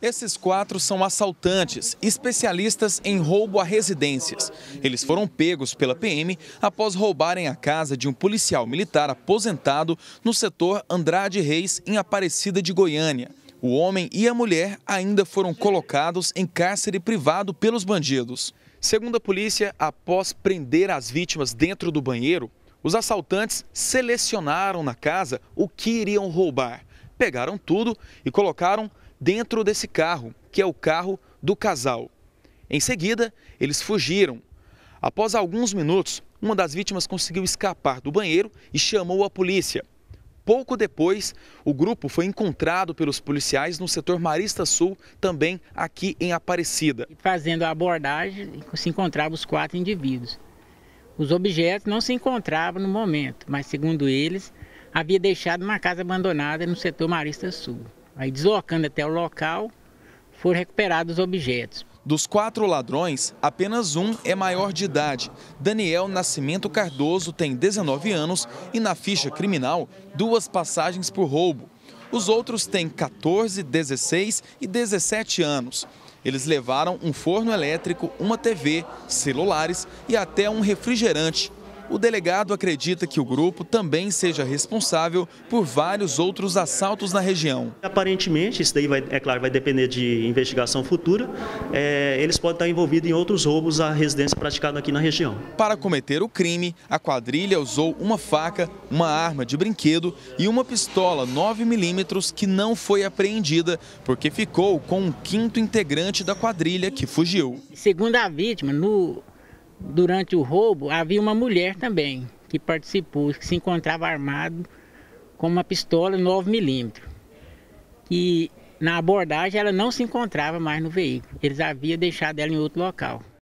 Esses quatro são assaltantes, especialistas em roubo a residências. Eles foram pegos pela PM após roubarem a casa de um policial militar aposentado no setor Andrade Reis, em Aparecida de Goiânia. O homem e a mulher ainda foram colocados em cárcere privado pelos bandidos. Segundo a polícia, após prender as vítimas dentro do banheiro, os assaltantes selecionaram na casa o que iriam roubar. Pegaram tudo e colocaram dentro desse carro, que é o carro do casal. Em seguida, eles fugiram. Após alguns minutos, uma das vítimas conseguiu escapar do banheiro e chamou a polícia. Pouco depois, o grupo foi encontrado pelos policiais no setor Marista Sul, também aqui em Aparecida. Fazendo a abordagem, se encontravam os quatro indivíduos. Os objetos não se encontravam no momento, mas segundo eles, havia deixado uma casa abandonada no setor Marista Sul. Aí, deslocando até o local, foram recuperados os objetos. Dos quatro ladrões, apenas um é maior de idade. Daniel Nascimento Cardoso tem 19 anos e, na ficha criminal, duas passagens por roubo. Os outros têm 14, 16 e 17 anos. Eles levaram um forno elétrico, uma TV, celulares e até um refrigerante. O delegado acredita que o grupo também seja responsável por vários outros assaltos na região. Aparentemente, isso daí vai, é claro, vai depender de investigação futura. É, eles podem estar envolvidos em outros roubos à residência praticada aqui na região. Para cometer o crime, a quadrilha usou uma faca, uma arma de brinquedo e uma pistola 9mm que não foi apreendida, porque ficou com um quinto integrante da quadrilha que fugiu. Segundo a vítima, no durante o roubo, havia uma mulher também que participou, que se encontrava armado com uma pistola 9mm. E na abordagem ela não se encontrava mais no veículo, eles haviam deixado ela em outro local.